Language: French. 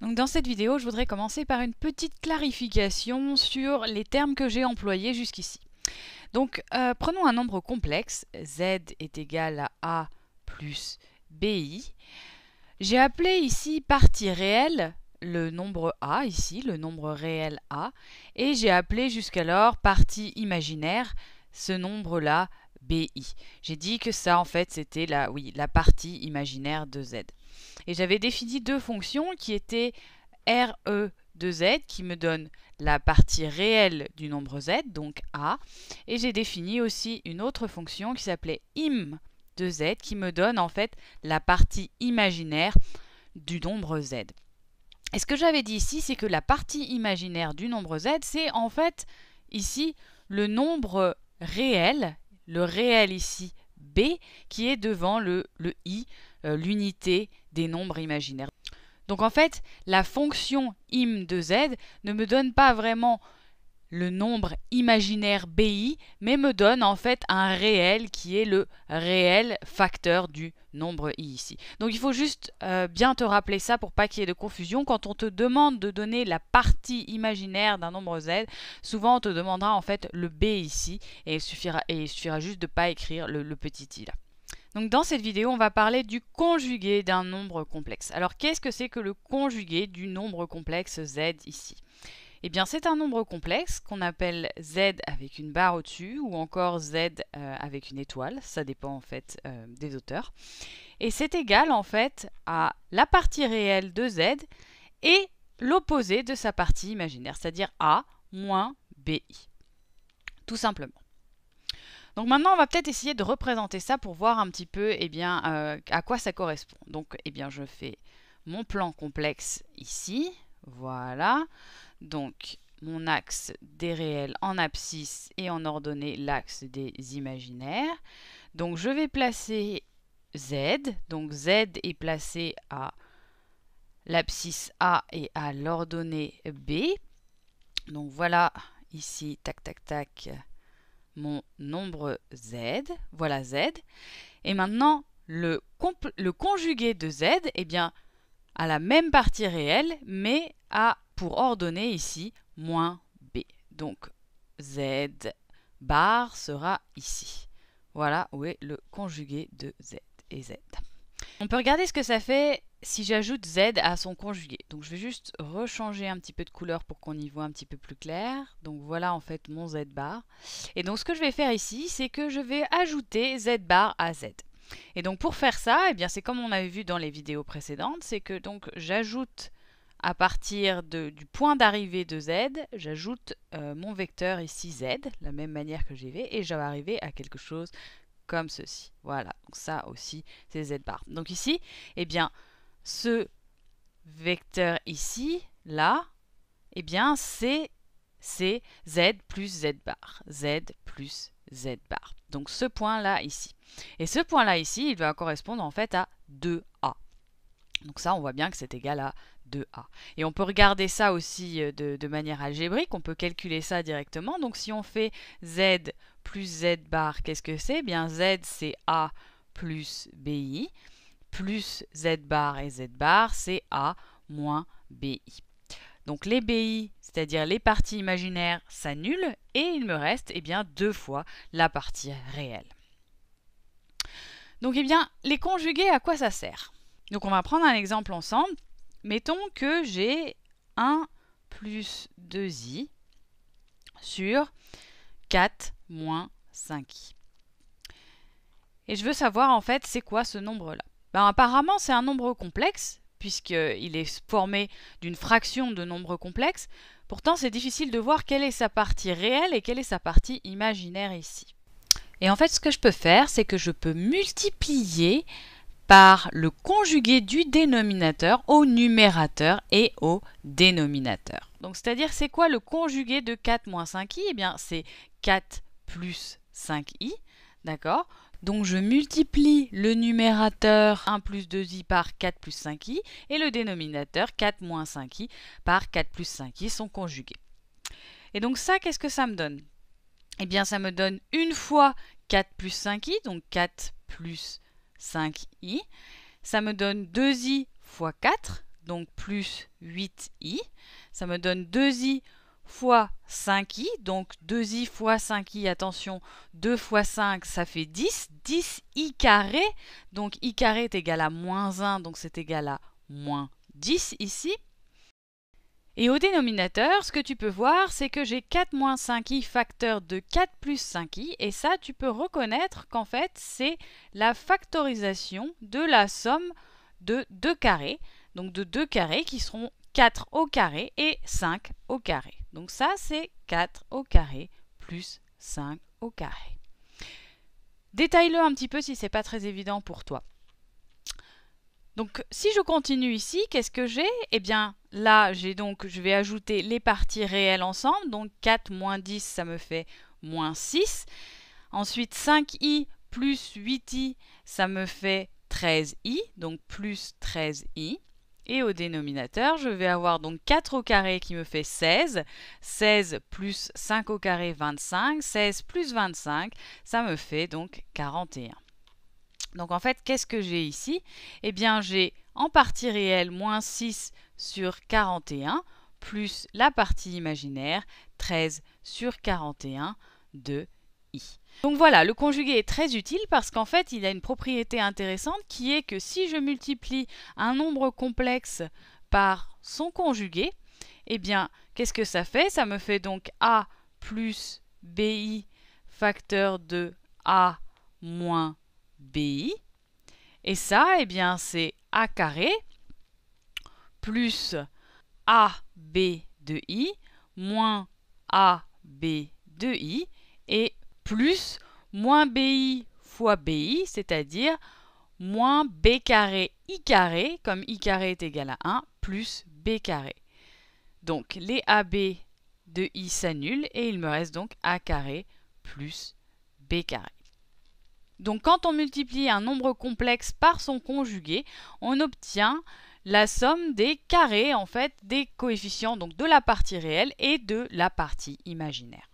Donc dans cette vidéo, je voudrais commencer par une petite clarification sur les termes que j'ai employés jusqu'ici. Donc euh, prenons un nombre complexe, z est égal à a plus bi. J'ai appelé ici partie réelle le nombre a, ici le nombre réel a, et j'ai appelé jusqu'alors partie imaginaire ce nombre-là j'ai dit que ça, en fait, c'était la, oui, la partie imaginaire de Z. Et j'avais défini deux fonctions qui étaient RE de Z, qui me donne la partie réelle du nombre Z, donc A. Et j'ai défini aussi une autre fonction qui s'appelait im de Z, qui me donne en fait la partie imaginaire du nombre Z. Et ce que j'avais dit ici, c'est que la partie imaginaire du nombre Z, c'est en fait ici le nombre réel le réel ici B qui est devant le, le i, euh, l'unité des nombres imaginaires. Donc en fait, la fonction im de z ne me donne pas vraiment le nombre imaginaire BI, mais me donne en fait un réel qui est le réel facteur du nombre I ici. Donc il faut juste euh, bien te rappeler ça pour pas qu'il y ait de confusion. Quand on te demande de donner la partie imaginaire d'un nombre Z, souvent on te demandera en fait le B ici, et il suffira, et suffira juste de ne pas écrire le petit I là. Donc dans cette vidéo, on va parler du conjugué d'un nombre complexe. Alors qu'est-ce que c'est que le conjugué du nombre complexe Z ici eh bien, c'est un nombre complexe qu'on appelle Z avec une barre au-dessus ou encore Z euh, avec une étoile, ça dépend en fait euh, des auteurs. Et c'est égal en fait à la partie réelle de Z et l'opposé de sa partie imaginaire, c'est-à-dire A moins BI, tout simplement. Donc maintenant, on va peut-être essayer de représenter ça pour voir un petit peu eh bien, euh, à quoi ça correspond. Donc, eh bien, je fais mon plan complexe ici, voilà. Donc mon axe des réels en abscisse et en ordonnée l'axe des imaginaires. Donc je vais placer Z. Donc Z est placé à l'abscisse A et à l'ordonnée B. Donc voilà ici, tac tac tac, mon nombre Z. Voilà Z. Et maintenant, le, le conjugué de Z, eh bien, à la même partie réelle, mais à pour ordonner ici moins B. Donc Z bar sera ici. Voilà où est le conjugué de Z et Z. On peut regarder ce que ça fait si j'ajoute Z à son conjugué. Donc je vais juste rechanger un petit peu de couleur pour qu'on y voit un petit peu plus clair. Donc voilà en fait mon Z bar. Et donc ce que je vais faire ici, c'est que je vais ajouter Z bar à Z. Et donc pour faire ça, eh bien c'est comme on avait vu dans les vidéos précédentes, c'est que donc j'ajoute à partir du point d'arrivée de z, j'ajoute euh, mon vecteur ici z, la même manière que j'y vais, et j'arrive à quelque chose comme ceci. Voilà, donc ça aussi, c'est z bar. Donc ici, eh bien, ce vecteur ici, là, eh bien, c'est z plus z bar. z plus z bar. Donc ce point-là ici. Et ce point-là ici, il va correspondre en fait à 2 donc ça, on voit bien que c'est égal à 2a. Et on peut regarder ça aussi euh, de, manière algébrique, on peut calculer ça directement. Donc si on fait z plus z bar, qu'est-ce que c'est eh Bien z c'est a plus bi, plus z bar et z bar c'est a moins bi. Donc les BI, c'est-à-dire les parties imaginaires, s'annulent et il me reste eh bien, deux fois la partie réelle. Donc eh bien, les conjugués, à quoi ça sert donc on va prendre un exemple ensemble. Mettons que j'ai 1 plus 2i sur 4 moins 5i. Et je veux savoir en fait c'est quoi ce nombre-là. Ben, apparemment c'est un nombre complexe puisqu'il est formé d'une fraction de nombres complexes. Pourtant c'est difficile de voir quelle est sa partie réelle et quelle est sa partie imaginaire ici. Et en fait ce que je peux faire c'est que je peux multiplier par le conjugué du dénominateur au numérateur et au dénominateur. Donc c'est-à-dire c'est quoi le conjugué de 4 moins 5i Eh bien c'est 4 plus 5i, d'accord donc je multiplie le numérateur 1 plus 2i par 4 plus 5i et le dénominateur 4 moins 5i par 4 plus 5i sont conjugués. Et donc ça, qu'est-ce que ça me donne Eh bien ça me donne une fois 4 plus 5i, donc 4 plus 5i. Ça me donne 2i fois 4, donc plus 8i. Ça me donne 2i fois 5i, donc 2i fois 5i, attention, 2 fois 5, ça fait 10. 10i carré, donc i carré est égal à moins 1, donc c'est égal à moins 10 ici. Et au dénominateur, ce que tu peux voir, c'est que j'ai 4 moins 5i facteur de 4 plus 5i, et ça, tu peux reconnaître qu'en fait, c'est la factorisation de la somme de 2 carrés, donc de 2 carrés qui seront 4 au carré et 5 au carré. Donc ça, c'est 4 au carré plus 5 au carré. Détaille-le un petit peu si ce n'est pas très évident pour toi. Donc si je continue ici, qu'est-ce que j'ai Eh bien là, j'ai donc, je vais ajouter les parties réelles ensemble. Donc 4 moins 10, ça me fait moins 6. Ensuite 5i plus 8i, ça me fait 13i, donc plus 13i. Et au dénominateur, je vais avoir donc 4 au carré qui me fait 16, 16 plus 5 au carré 25, 16 plus 25, ça me fait donc 41. Donc en fait, qu'est-ce que j'ai ici Eh bien, j'ai en partie réelle moins 6 sur 41 plus la partie imaginaire 13 sur 41 de i. Donc voilà, le conjugué est très utile parce qu'en fait, il a une propriété intéressante qui est que si je multiplie un nombre complexe par son conjugué, eh bien, qu'est-ce que ça fait Ça me fait donc a plus bi facteur de a moins BI. Et ça, eh bien, c'est A carré plus AB de I moins AB de I et plus moins BI fois BI, c'est-à-dire moins B carré I carré, comme I carré est égal à 1, plus B carré. Donc les AB de I s'annulent et il me reste donc A carré plus B carré. Donc quand on multiplie un nombre complexe par son conjugué, on obtient la somme des carrés en fait des coefficients donc de la partie réelle et de la partie imaginaire.